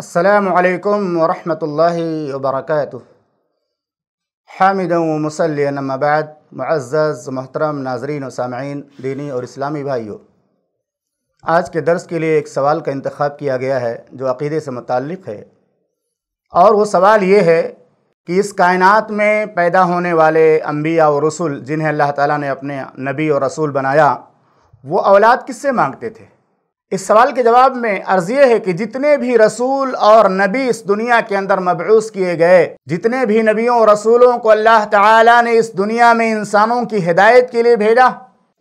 असलकम वरहमल वबरक हामिद मसलमबाद मज़ज़ मोहतरम नाजरीन सामीन दीनी और इस्लामी भाइयों आज के दर्स के लिए एक सवाल का इंतखब किया गया है जो अक़ीदे से मुतक़ है और वो सवाल ये है कि इस कायनात में पैदा होने वाले अम्बिया और रसूल जिन्हें अल्लाह ताला ने अपने नबी और रसूल बनाया वो औलाद किससे मांगते थे इस सवाल के जवाब में अर्ज़ ये है कि जितने भी रसूल और नबी इस दुनिया के अंदर मबूस किए गए जितने भी नबियों और रसूलों को अल्लाह ताला ने इस दुनिया में इंसानों की हिदायत के लिए भेजा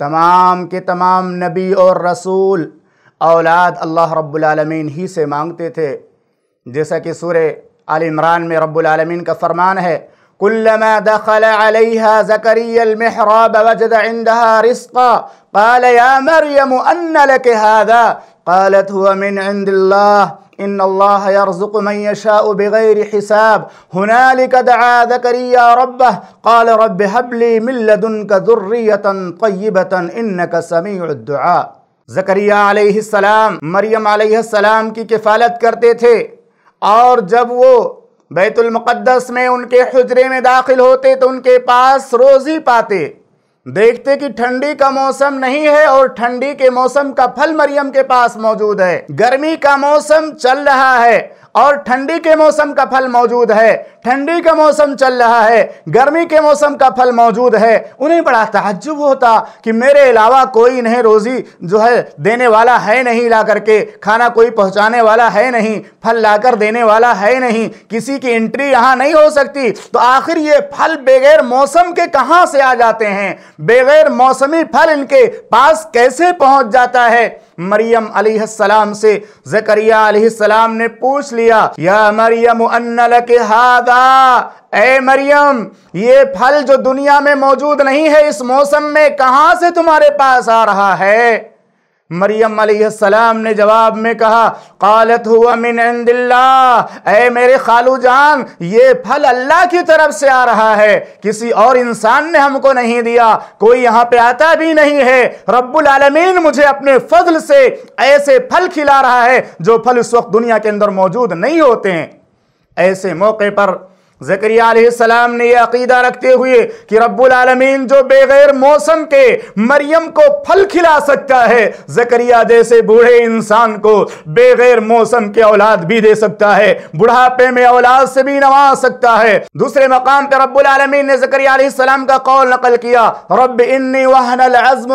तमाम के तमाम नबी और रसूल औलाद अल्लाह रब्बुलमीन ही से मांगते थे जैसा कि सूर्य आल इमरान में रब्बालमीन का फरमान है كلما دخل عليها زكريا المحراب وجد عندها رزقا قال يا مريم أن لك هذا قالت هو من عند الله إن الله يرزق من يشاء بغير حساب هنالك دعا زكريا ربه قال رب هب لي من لدنك ذرية طيبة إنك سميع الدعاء जकरिया अलैहिस्सलाम मरियम अलैहिस्सलाम की किफ़ालत करते थे और जब वो बैतुलमक़दस में उनके हजरे में दाखिल होते तो उनके पास रोज़ी पाते देखते कि ठंडी का मौसम नहीं है और ठंडी के मौसम का फल मरियम के पास मौजूद है गर्मी का मौसम चल रहा है और ठंडी के मौसम का फल मौजूद है ठंडी का मौसम चल रहा है गर्मी के मौसम का फल मौजूद है उन्हें बड़ा ताज्जुब होता कि मेरे अलावा कोई इन्हें रोज़ी जो है देने वाला है नहीं ला करके खाना कोई पहुँचाने वाला है नहीं फल लाकर देने वाला है नहीं किसी की एंट्री यहाँ नहीं हो सकती तो आखिर ये फल बगैर मौसम के कहाँ से आ जाते हैं बगैर मौसमी फल इनके पास कैसे पहुँच जाता है मरियम सलाम से जकरिया ने पूछ लिया या मरियम के हादा ए मरियम ये फल जो दुनिया में मौजूद नहीं है इस मौसम में कहाँ से तुम्हारे पास आ रहा है मरियम सलाम ने जवाब में कहा कालत हुआ मिन ए मेरे खालू जान ये फल अल्लाह की तरफ से आ रहा है किसी और इंसान ने हमको नहीं दिया कोई यहाँ पे आता भी नहीं है रब्बुल आलमीन मुझे अपने फजल से ऐसे फल खिला रहा है जो फल इस वक्त दुनिया के अंदर मौजूद नहीं होते हैं ऐसे मौके पर जकरिया ने यह अकीदा रखते हुए कि रब्बुल आलमीन जो बगैर मौसम के मरियम को फल खिला सकता है जकरिया जैसे बूढ़े इंसान को बगैर मौसम के औलाद भी दे सकता है बुढ़ापे में औलाद से भी नवाज सकता है दूसरे मकाम पर रबालमीन ने जकरिया का कौल नकल किया रब इन्नी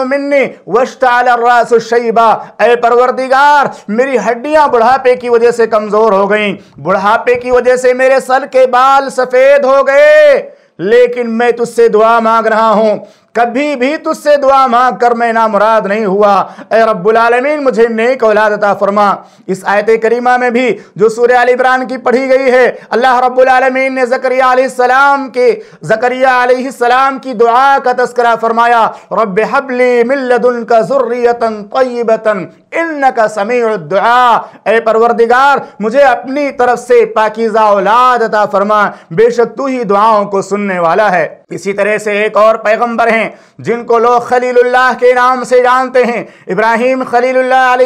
मिन्नी वशालबा ए परवरदिगार मेरी हड्डियां बुढ़ापे की वजह से कमजोर हो गई बुढ़ापे की वजह से मेरे सर के बाल सफेद हो गए लेकिन मैं तुझसे दुआ मांग रहा हूं कभी भी तुझसे दुआ मांग कर मैं ना मुराद नहीं हुआ ए रब्बुलमीन मुझे नेक औलाद अता फरमा इस आयत करीमा में भी जो सूर्य आल इमरान की पढ़ी गई है अल्लाह रब्बुलमीन ने जकरिया सलाम के जकरिया सलाम की दुआ का तस्करा फरमाया रब हबली मिल्लदुन का ज़ुर्रियतन तयबतन इन का समय परवरदिगार मुझे अपनी तरफ से पाकिजा औलाद अता फरमा बेशक तू ही दुआओं को सुनने वाला है इसी तरह से एक और पैगंबर हैं जिनको लोग खलीलुल्लाह के नाम से जानते हैं इब्राहिम खलीलुल्लाह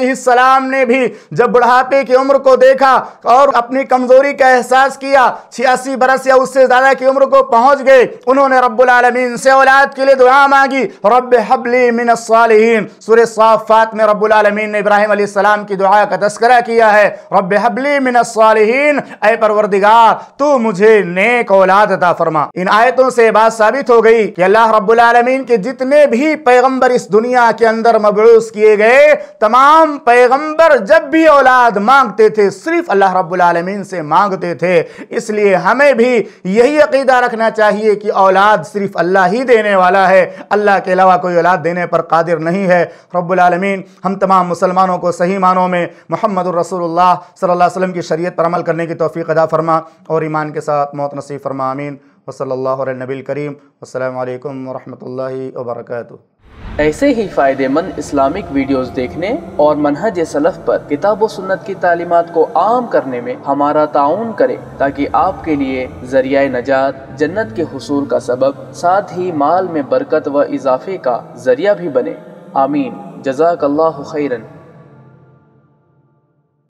ने भी जब बुढ़ापे की उम्र को देखा और अपनी कमज़ोरी का एहसास किया छियासी बरस या उससे ज़्यादा की उम्र को पहुंच गए उन्होंने रब्बुलमीन से औलाद के लिए दुआ मांगी रब हबली मिनसालहीन सुर साफ़ात में रब्बुलमीन ने इब्राहिम सलाम की दुआ का तस्करा किया है रब हबली मिनसालहन अय परवरदिगार तू मुझे नेक औलाद अता फरमा इन आयतों से बात साबित हो गई कि अल्लाह रबालमीन के जितने भी पैगम्बर इस दुनिया के अंदर मबरूस किए गए तमाम पैगम्बर जब भी औलाद मांगते थे सिर्फ अल्लाह रबालमीन से मांगते थे इसलिए हमें भी यही अकीदा रखना चाहिए कि औलाद सिर्फ अल्लाह ही देने वाला है अल्लाह के अलावा कोई औलाद देने पर कादिर नहीं है रबालमीन हम तमाम मुसलमानों को सही मानों में मोहम्मद रसोल्ला सल्ला वसम की शरीत पर अमल करने की तोफ़ी अदा फरमा और ईमान के साथ मौत नसीब फरमा अमीन वसल्ला नबील करीम अल्लाम वरहमल वर्क ऐसे ही फ़ायदेमंद इस्लामिक वीडियोस देखने और मनहज सलफ़ पर किताब व सुन्नत की तालीमत को आम करने में हमारा ताउन करें ताकि आपके लिए जरिया नजात जन्नत के हसूल का सबब साथ ही माल में बरकत व इजाफे का जरिया भी बने आमीन جزاك الله خيرا